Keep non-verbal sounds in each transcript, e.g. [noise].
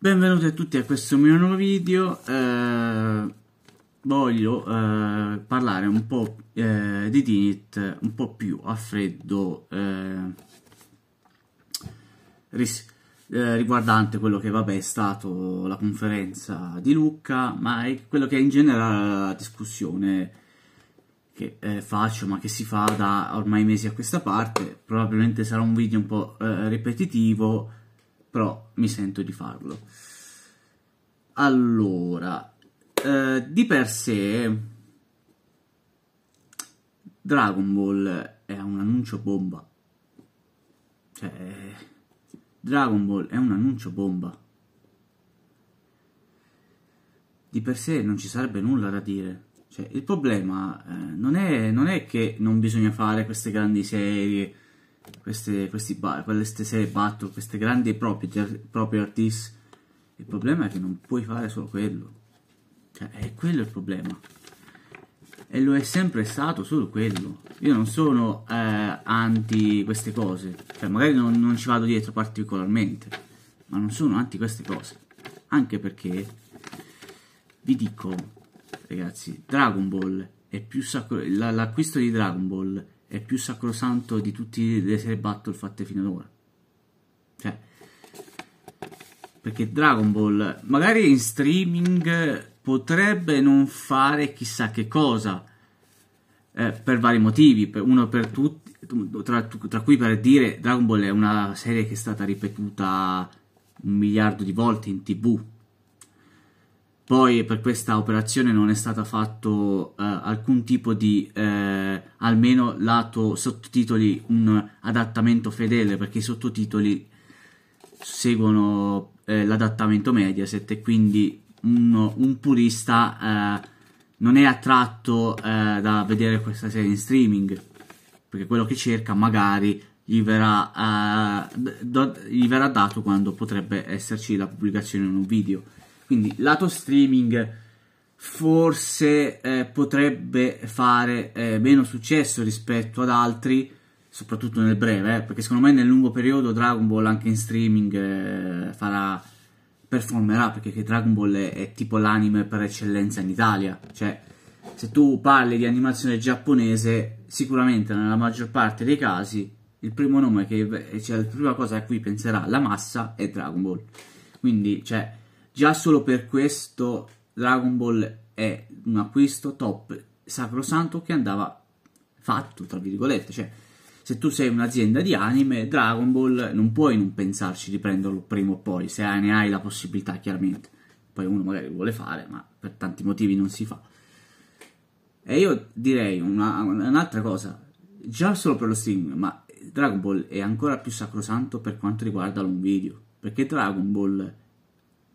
Benvenuti a tutti a questo mio nuovo video, eh, voglio eh, parlare un po' eh, di Dinit un po' più a freddo eh, eh, riguardante quello che vabbè è stato la conferenza di Lucca, ma è quello che è in generale la discussione che eh, faccio, ma che si fa da ormai mesi a questa parte, probabilmente sarà un video un po' ripetitivo, però mi sento di farlo. Allora, eh, di per sé Dragon Ball è un annuncio bomba. Cioè, Dragon Ball è un annuncio bomba. Di per sé non ci sarebbe nulla da dire. Cioè, il problema eh, non, è, non è che non bisogna fare queste grandi serie queste, questi queste serie battle, queste grandi propri, proprie artiste. Il problema è che non puoi fare solo quello. Cioè, è quello il problema. E lo è sempre stato solo quello. Io non sono eh, anti queste cose. Cioè, magari non, non ci vado dietro particolarmente. Ma non sono anti queste cose. Anche perché, vi dico, ragazzi, Dragon Ball è più sacro... L'acquisto di Dragon Ball è più sacrosanto di tutti le serie battle fatte fino ad ora. Cioè, perché Dragon Ball, magari in streaming, potrebbe non fare chissà che cosa, eh, per vari motivi, per uno per tutti, tra, tra cui per dire Dragon Ball è una serie che è stata ripetuta un miliardo di volte in tv, poi per questa operazione non è stato fatto eh, alcun tipo di, eh, almeno lato sottotitoli, un adattamento fedele perché i sottotitoli seguono eh, l'adattamento Mediaset e quindi un, un purista eh, non è attratto eh, da vedere questa serie in streaming perché quello che cerca magari gli verrà, eh, do, gli verrà dato quando potrebbe esserci la pubblicazione in un video. Quindi lato streaming forse eh, potrebbe fare eh, meno successo rispetto ad altri, soprattutto nel breve, eh, perché secondo me nel lungo periodo Dragon Ball anche in streaming eh, farà performerà perché Dragon Ball è, è, tipo l'anime per eccellenza in Italia, cioè se tu parli di animazione giapponese, sicuramente nella maggior parte dei casi il primo nome che cioè la prima cosa a cui penserà la massa è Dragon Ball. Quindi, cioè Già solo per questo Dragon Ball è un acquisto top sacrosanto che andava fatto, tra virgolette, cioè se tu sei un'azienda di anime, Dragon Ball non puoi non pensarci di prenderlo prima o poi, se ne hai la possibilità chiaramente. Poi uno magari vuole fare, ma per tanti motivi non si fa. E io direi una, un'altra cosa, già solo per lo streaming, ma Dragon Ball è ancora più sacrosanto per quanto riguarda l'on video, perché Dragon Ball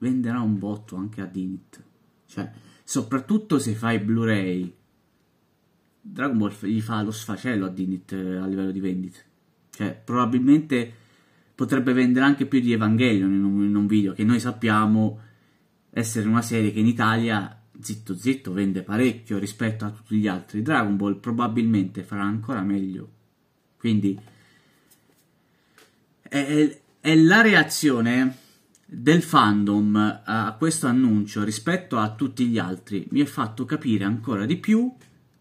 venderà un botto anche a Dinit. Cioè, soprattutto se fai Blu-ray, Dragon Ball gli fa lo sfacello a Dinit eh, a livello di vendite. Cioè, probabilmente potrebbe vendere anche più di Evangelion in un, in un video, che noi sappiamo essere una serie che in Italia zitto zitto vende parecchio rispetto a tutti gli altri Dragon Ball probabilmente farà ancora meglio quindi è, è, è la reazione del fandom eh, a questo annuncio rispetto a tutti gli altri mi ha fatto capire ancora di più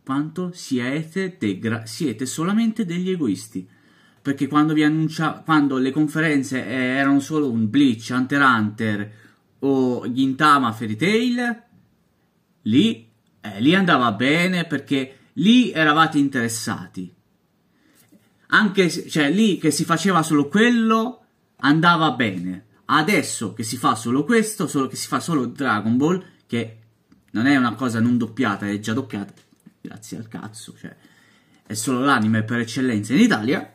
quanto siete, degra- siete solamente degli egoisti. Perché quando, vi annuncia- quando le conferenze eh, erano solo un Bleach, Hunter Hunter o Gintama Fairy Tail, lì, eh, lì andava bene perché lì eravate interessati. Anche cioè, lì che si faceva solo quello andava bene Adesso che si fa solo questo, solo che si fa solo Dragon Ball, che non è una cosa non doppiata, è già doppiata, grazie al cazzo, cioè è solo l'anime per eccellenza in Italia.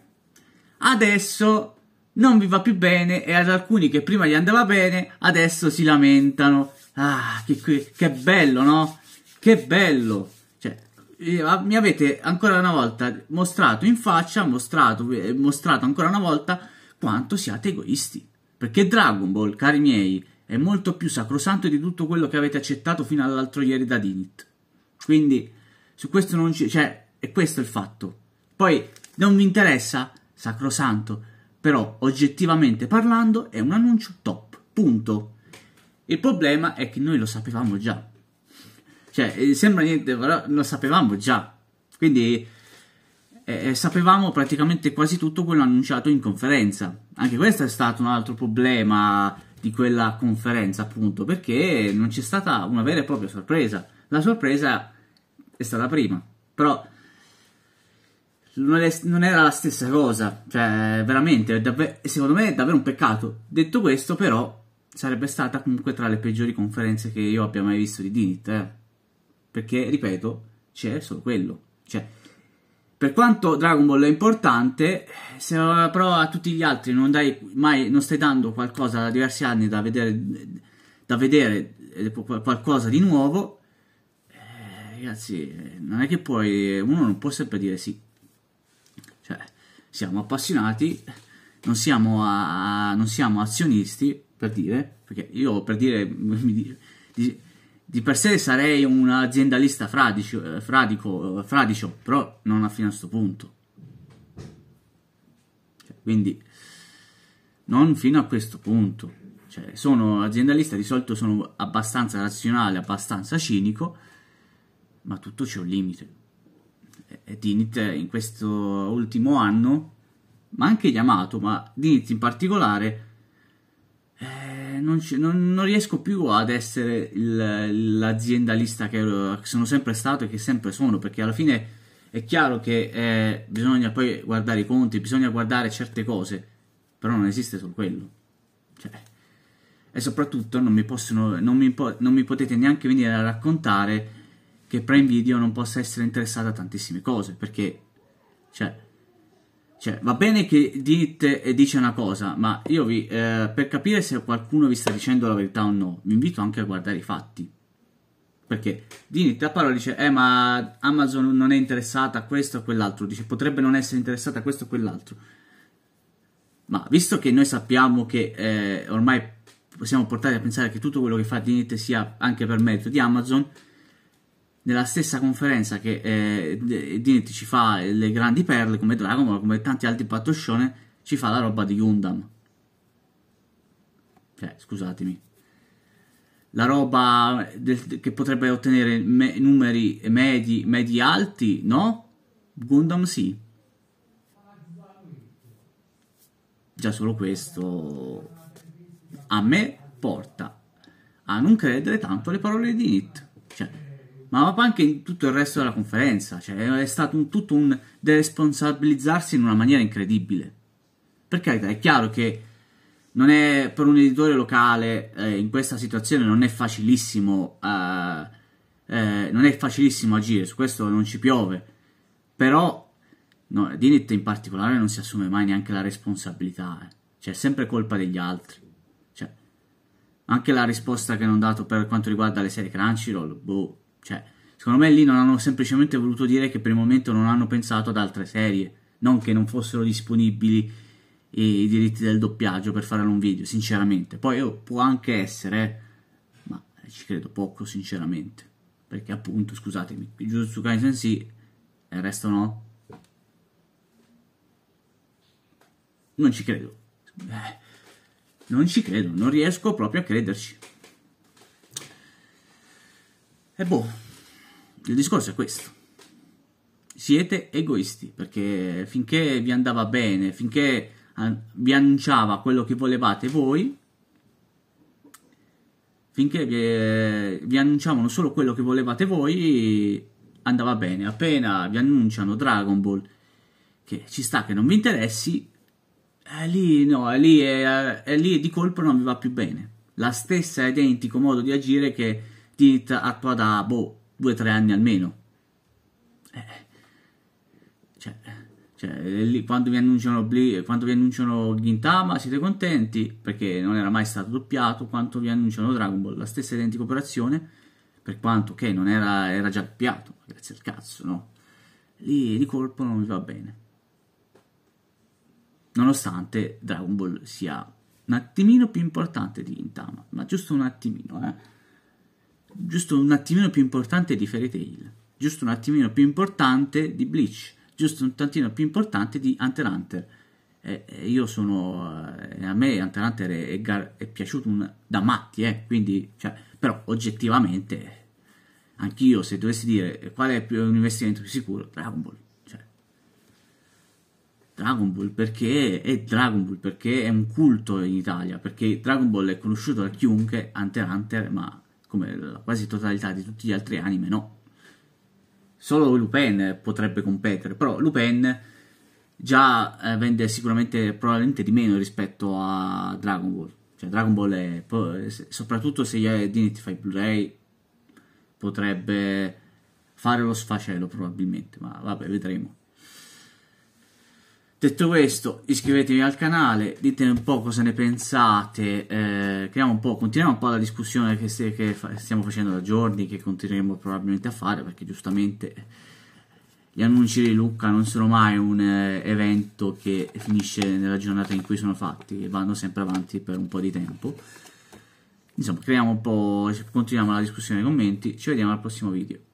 Adesso non vi va più bene e ad alcuni che prima gli andava bene, adesso si lamentano. Ah, che, che bello, no? Che bello! Cioè, eh, ah, mi avete ancora una volta mostrato in faccia, mostrato, eh, mostrato ancora una volta quanto siate egoisti. Perché Dragon Ball, cari miei, è molto più sacrosanto di tutto quello che avete accettato fino all'altro ieri da Dinit. Quindi, su questo non ci... cioè, è questo il fatto. Poi, non vi interessa? Sacrosanto. Però, oggettivamente parlando, è un annuncio top. Punto. Il problema è che noi lo sapevamo già. Cioè, eh, sembra niente, però lo sapevamo già. Quindi eh, sapevamo praticamente quasi tutto quello annunciato in conferenza. Anche questo è stato un altro problema di quella conferenza, appunto, perché non c'è stata una vera e propria sorpresa. La sorpresa è stata prima, però non, è, non era la stessa cosa, cioè veramente, davvero, secondo me è davvero un peccato. Detto questo, però, sarebbe stata comunque tra le peggiori conferenze che io abbia mai visto di Dinit, eh. perché, ripeto, c'è solo quello. Cioè, per quanto Dragon Ball è importante, se però a tutti gli altri non, dai mai, non stai dando qualcosa da diversi anni da vedere, da vedere eh, qualcosa di nuovo, eh, ragazzi, non è che poi uno non può sempre dire sì. Cioè, siamo appassionati, non siamo, a, non siamo azionisti, per dire, perché io per dire... [laughs] Mi, di, di per sé sarei un aziendalista fradicio, eh, fradico, eh, fradicio, però non fino a questo punto. Cioè, quindi, non fino a questo punto. Cioè, sono aziendalista, di solito sono abbastanza razionale, abbastanza cinico, ma tutto c'è un limite. E Dinit in questo ultimo anno, ma anche Yamato, ma Dinit in particolare, eh, non, non, non, riesco più ad essere il, l'aziendalista che, sono sempre stato e che sempre sono, perché alla fine è chiaro che eh, bisogna poi guardare i conti, bisogna guardare certe cose, però non esiste solo quello. Cioè, e soprattutto non mi, possono, non, mi, non mi, potete neanche venire a raccontare che Prime Video non possa essere interessato a tantissime cose, perché... Cioè, cioè, va bene che dite e dice una cosa, ma io vi, eh, per capire se qualcuno vi sta dicendo la verità o no, vi invito anche a guardare i fatti. Perché Dinit a parola dice, eh ma Amazon non è interessata a questo o a quell'altro, dice potrebbe non essere interessata a questo o a quell'altro. Ma visto che noi sappiamo che eh, ormai possiamo portati a pensare che tutto quello che fa Dinit sia anche per merito di Amazon, nella stessa conferenza che eh, Dinetti ci fa le grandi perle come Dragon Ball, come tanti altri pattoscione, ci fa la roba di Gundam. Cioè, scusatemi. La roba del, che potrebbe ottenere me, numeri medi, medi alti, no? Gundam sì. Già solo questo a me porta a non credere tanto alle parole di Nit ma proprio anche in tutto il resto della conferenza. Cioè, è stato un, tutto un responsabilizzarsi in una maniera incredibile. Per carità, è chiaro che non è, per un editore locale eh, in questa situazione non è facilissimo eh, eh, non è facilissimo agire, su questo non ci piove, però no, Dinit in particolare non si assume mai neanche la responsabilità, eh. cioè è sempre colpa degli altri. Cioè, anche la risposta che hanno dato per quanto riguarda le serie Crunchyroll, boh, cioè, secondo me lì non hanno semplicemente voluto dire che per il momento non hanno pensato ad altre serie, non che non fossero disponibili i diritti del doppiaggio per fare un video, sinceramente. Poi oh, può anche essere, ma ci credo poco, sinceramente. Perché appunto, scusatemi, Jujutsu Kaisen sì, e il resto no. Non ci credo. Eh, non ci credo, non riesco proprio a crederci. E boh, il discorso è questo. Siete egoisti, perché finché vi andava bene, finché vi annunciava quello che volevate voi, finché vi, eh, vi annunciavano solo quello che volevate voi, andava bene. Appena vi annunciano Dragon Ball, che ci sta che non vi interessi, è eh, lì no, è eh, lì, è, è lì di colpo non vi va più bene. La stessa identico modo di agire che Tit attua da, boh, 2-3 anni almeno. Eh, eh, cioè, cioè, lì, quando vi annunciano, quando vi annunciano Gintama siete contenti perché non era mai stato doppiato, quando vi annunciano Dragon Ball, la stessa identica operazione, per quanto che okay, non era, era già doppiato, grazie al cazzo, no? Lì di colpo non vi va bene. Nonostante Dragon Ball sia un attimino più importante di Gintama, ma giusto un attimino, eh giusto un attimino più importante di Fairy Tail, giusto un attimino più importante di Bleach, giusto un tantino più importante di Hunter Hunter. Eh, io sono eh, a me Hunter Hunter è, è, è piaciuto un, da matti, eh, quindi cioè, però oggettivamente anch'io se dovessi dire qual è più, un investimento più sicuro, Dragon Ball. Cioè, Dragon Ball perché è Dragon Ball, perché è un culto in Italia, perché Dragon Ball è conosciuto da chiunque, Hunter Hunter, ma come la quasi totalità di tutti gli altri anime, no. Solo Lupin potrebbe competere, però Lupin già eh, vende sicuramente probabilmente di meno rispetto a Dragon Ball. Cioè Dragon Ball è, soprattutto se gli Edini ti fai Blu-ray potrebbe fare lo sfacelo probabilmente, ma vabbè, vedremo. Detto questo, iscrivetevi al canale, ditemi un po' cosa ne pensate, eh, un po', continuiamo un po' la discussione che, se, che stiamo facendo da giorni, che continueremo probabilmente a fare, perché giustamente gli annunci di Lucca non sono mai un eh, evento che finisce nella giornata in cui sono fatti, vanno sempre avanti per un po' di tempo. Insomma, continuiamo la discussione nei commenti, ci vediamo al prossimo video.